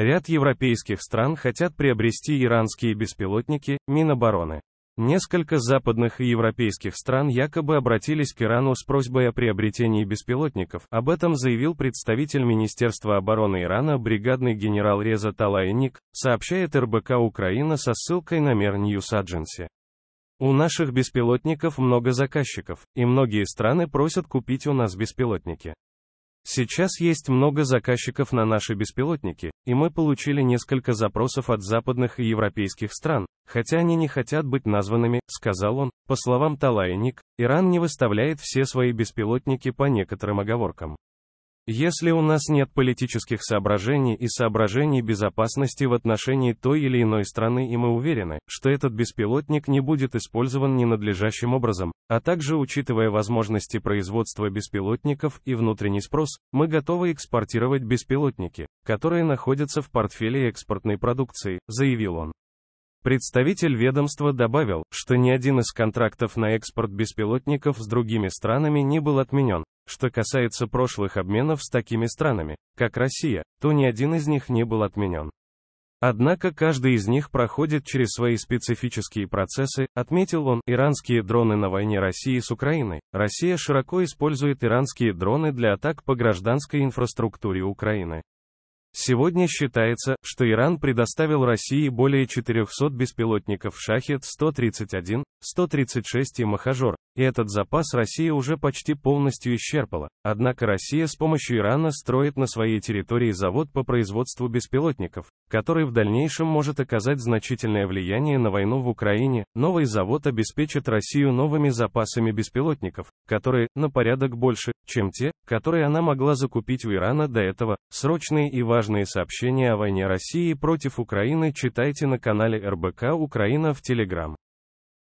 Ряд европейских стран хотят приобрести иранские беспилотники, Минобороны. Несколько западных и европейских стран якобы обратились к Ирану с просьбой о приобретении беспилотников. Об этом заявил представитель Министерства обороны Ирана бригадный генерал Реза Талайник, сообщает РБК Украина со ссылкой на Мер Ньюс Адженси. У наших беспилотников много заказчиков, и многие страны просят купить у нас беспилотники. Сейчас есть много заказчиков на наши беспилотники, и мы получили несколько запросов от западных и европейских стран, хотя они не хотят быть названными, сказал он. По словам Талайник, Иран не выставляет все свои беспилотники по некоторым оговоркам. Если у нас нет политических соображений и соображений безопасности в отношении той или иной страны и мы уверены, что этот беспилотник не будет использован ненадлежащим образом, а также учитывая возможности производства беспилотников и внутренний спрос, мы готовы экспортировать беспилотники, которые находятся в портфеле экспортной продукции, заявил он. Представитель ведомства добавил, что ни один из контрактов на экспорт беспилотников с другими странами не был отменен, что касается прошлых обменов с такими странами, как Россия, то ни один из них не был отменен. Однако каждый из них проходит через свои специфические процессы, отметил он, иранские дроны на войне России с Украиной. Россия широко использует иранские дроны для атак по гражданской инфраструктуре Украины. Сегодня считается, что Иран предоставил России более 400 беспилотников «Шахет-131», 136 и Махажор, и этот запас Россия уже почти полностью исчерпала. Однако Россия с помощью Ирана строит на своей территории завод по производству беспилотников, который в дальнейшем может оказать значительное влияние на войну в Украине. Новый завод обеспечит Россию новыми запасами беспилотников, которые на порядок больше, чем те, которые она могла закупить у Ирана до этого. Срочные и важные сообщения о войне России против Украины читайте на канале РБК Украина в Телеграм.